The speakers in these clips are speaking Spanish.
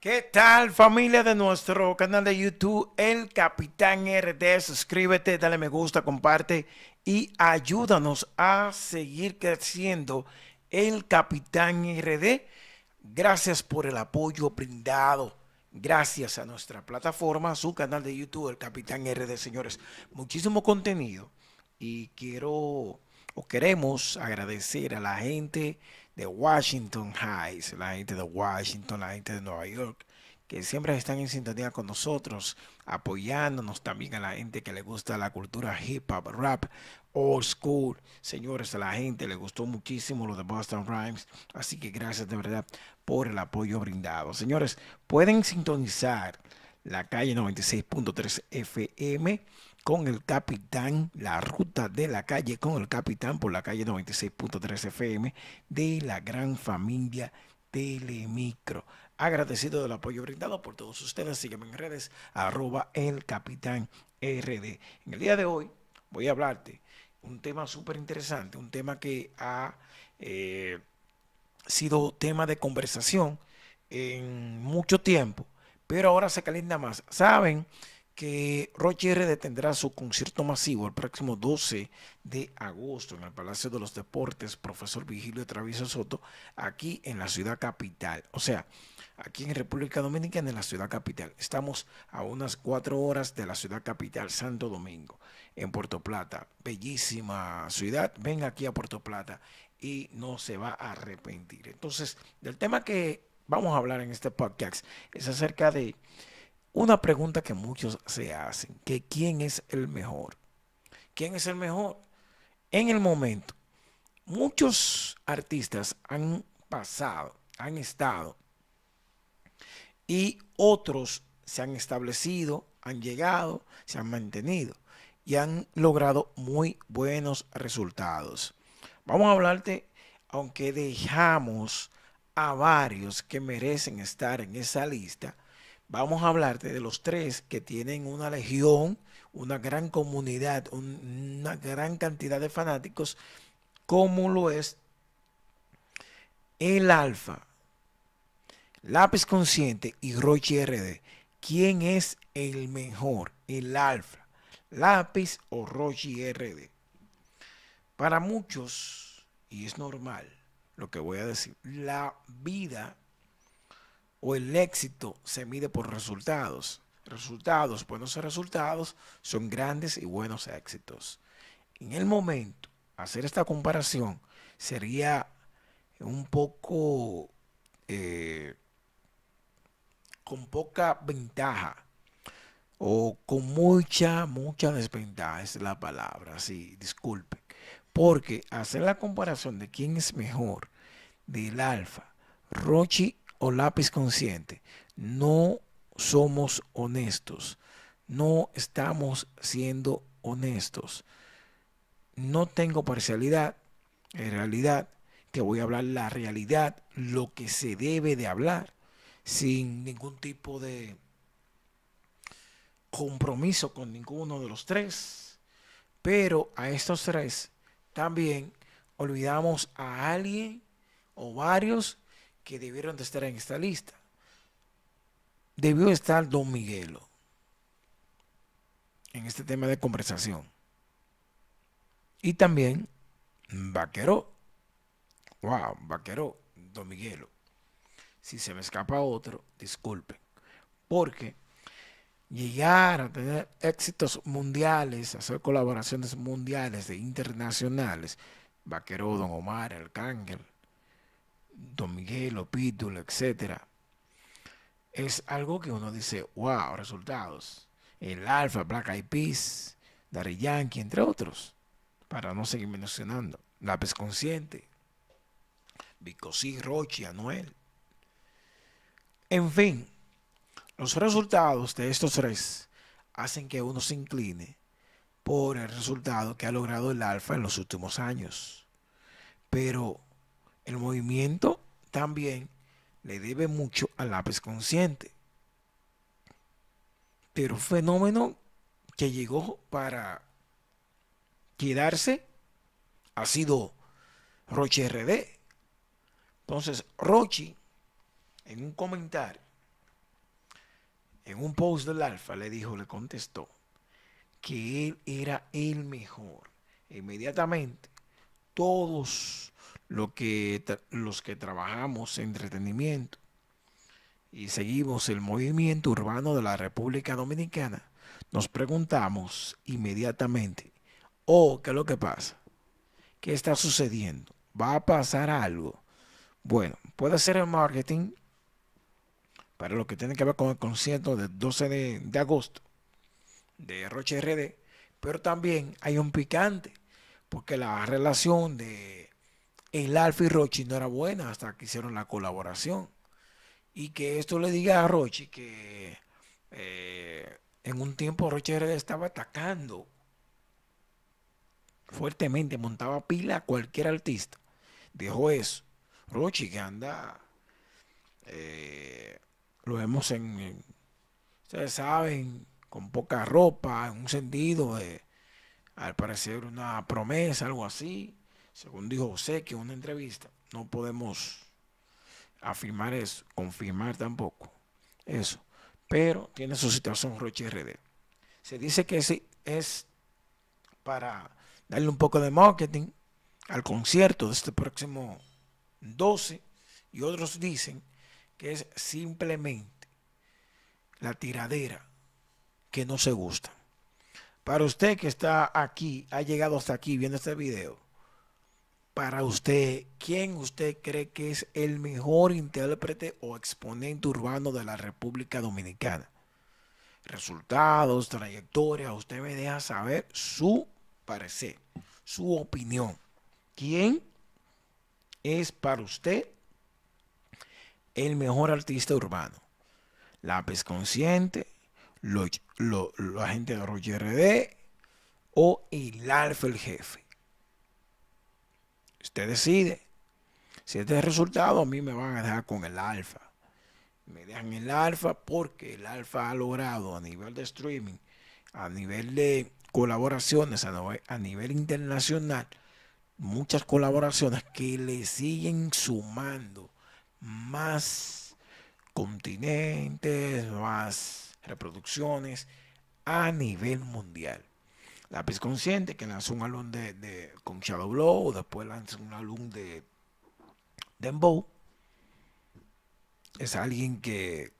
¿Qué tal familia de nuestro canal de YouTube El Capitán RD? Suscríbete, dale me gusta, comparte y ayúdanos a seguir creciendo El Capitán RD. Gracias por el apoyo brindado. Gracias a nuestra plataforma, su canal de YouTube El Capitán RD, señores. Muchísimo contenido y quiero o queremos agradecer a la gente de Washington Heights, la gente de Washington, la gente de Nueva York, que siempre están en sintonía con nosotros, apoyándonos también a la gente que le gusta la cultura hip hop, rap, old school. Señores, a la gente le gustó muchísimo lo de Boston Rhymes, así que gracias de verdad por el apoyo brindado. Señores, pueden sintonizar la calle 96.3 FM con el capitán, la ruta de la calle con el capitán por la calle 96.3 FM de la gran familia Telemicro. Agradecido del apoyo brindado por todos ustedes. síganme en redes arroba el capitán RD. En el día de hoy voy a hablarte un tema súper interesante, un tema que ha eh, sido tema de conversación en mucho tiempo, pero ahora se calienta más. Saben que Roger detendrá su concierto masivo el próximo 12 de agosto en el Palacio de los Deportes, profesor Vigilio Travieso Soto, aquí en la ciudad capital. O sea, aquí en República Dominicana, en la ciudad capital. Estamos a unas cuatro horas de la ciudad capital, Santo Domingo, en Puerto Plata. Bellísima ciudad. Ven aquí a Puerto Plata y no se va a arrepentir. Entonces, del tema que vamos a hablar en este podcast es acerca de una pregunta que muchos se hacen, que quién es el mejor. ¿Quién es el mejor? En el momento, muchos artistas han pasado, han estado, y otros se han establecido, han llegado, se han mantenido y han logrado muy buenos resultados. Vamos a hablarte, aunque dejamos a varios que merecen estar en esa lista, vamos a hablarte de los tres que tienen una legión, una gran comunidad, una gran cantidad de fanáticos, como lo es el Alfa, Lápiz Consciente y Rochi RD. ¿Quién es el mejor? El Alfa, Lápiz o Rochi RD. Para muchos, y es normal lo que voy a decir, la vida o el éxito se mide por resultados. Resultados, buenos resultados son grandes y buenos éxitos. En el momento, hacer esta comparación sería un poco eh, con poca ventaja o con mucha, mucha desventaja es la palabra, sí, disculpen. Porque hacer la comparación de quién es mejor, del alfa, Rochi o lápiz consciente, no somos honestos, no estamos siendo honestos. No tengo parcialidad, en realidad que voy a hablar la realidad, lo que se debe de hablar, sin ningún tipo de compromiso con ninguno de los tres. Pero a estos tres también olvidamos a alguien o varios que debieron de estar en esta lista. Debió estar Don Miguelo en este tema de conversación. Y también Vaquero. Wow, Vaquero, Don Miguelo. Si se me escapa otro, disculpen. Porque llegar a tener éxitos mundiales, hacer colaboraciones mundiales de internacionales, Vaquero, Don Omar, El Cángel. Don Miguel, Opítulo, etc. Es algo que uno dice, wow, resultados. El Alfa, Black Eyed Peas, Daddy Yankee, entre otros. Para no seguir mencionando. Lápiz Consciente, Vicosí, Roche, Anuel. En fin, los resultados de estos tres hacen que uno se incline por el resultado que ha logrado el Alfa en los últimos años. Pero el movimiento también le debe mucho al lápiz consciente. Pero un fenómeno que llegó para quedarse ha sido Roche RD. Entonces, Rochi, en un comentario, en un post del Alfa, le dijo, le contestó que él era el mejor. Inmediatamente, todos lo que los que trabajamos en entretenimiento y seguimos el movimiento urbano de la República Dominicana, nos preguntamos inmediatamente, oh, ¿qué es lo que pasa? ¿Qué está sucediendo? ¿Va a pasar algo? Bueno, puede ser el marketing para lo que tiene que ver con el concierto del 12 de, de agosto de Roche RD, pero también hay un picante, porque la relación de el Alfa y Rochi no era buena hasta que hicieron la colaboración. Y que esto le diga a Rochi que eh, en un tiempo Rochi estaba atacando fuertemente, montaba pila a cualquier artista. Dejó eso. Rochi que anda, eh, lo vemos en, ustedes saben, con poca ropa, en un sentido al parecer, una promesa, algo así según dijo José, que en una entrevista, no podemos afirmar eso, confirmar tampoco eso. Pero tiene su situación Roche RD. Se dice que es para darle un poco de marketing al concierto de este próximo 12 y otros dicen que es simplemente la tiradera que no se gusta. Para usted que está aquí, ha llegado hasta aquí viendo este video, para usted, ¿quién usted cree que es el mejor intérprete o exponente urbano de la República Dominicana? Resultados, trayectoria, usted me deja saber su parecer, su opinión. ¿Quién es para usted el mejor artista urbano? Lápiz Consciente, lo, la gente de Roger RD o Hilalfe el Jefe. Usted decide. Si este es el resultado, a mí me van a dejar con el alfa. Me dejan el alfa porque el alfa ha logrado a nivel de streaming, a nivel de colaboraciones, a nivel internacional, muchas colaboraciones que le siguen sumando más continentes, más reproducciones a nivel mundial. Lápiz Consciente, que lanzó un álbum de, de, con Shadow Blow, después lanzó un álbum de Dembow. Es alguien que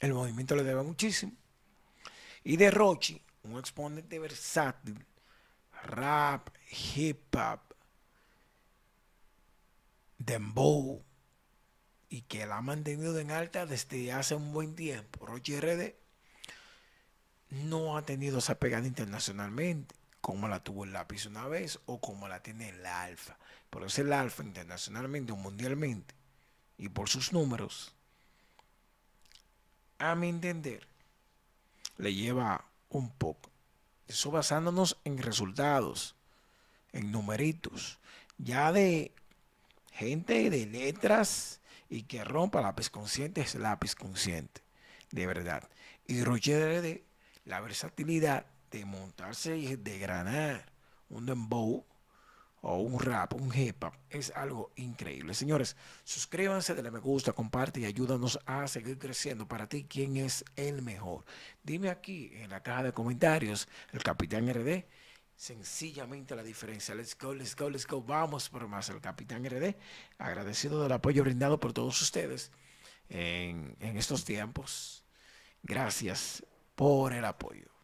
el movimiento le debe muchísimo. Y de Rochi, un exponente versátil, rap, hip hop, dembow, y que la ha mantenido en alta desde hace un buen tiempo. Rochi RD no ha tenido esa pegada internacionalmente como la tuvo el lápiz una vez o como la tiene el alfa. Por es el alfa internacionalmente o mundialmente y por sus números, a mi entender, le lleva un poco. Eso basándonos en resultados, en numeritos, ya de gente de letras y que rompa lápiz consciente es lápiz consciente, de verdad. Y Roger la versatilidad de montarse y de granar un dembow o un rap, un hip hop, es algo increíble. Señores, suscríbanse, denle me gusta, comparte y ayúdanos a seguir creciendo. Para ti, ¿quién es el mejor? Dime aquí en la caja de comentarios, el Capitán RD, sencillamente la diferencia. Let's go, let's go, let's go. Vamos por más. El Capitán RD, agradecido del apoyo brindado por todos ustedes en, en estos tiempos. Gracias por el apoyo.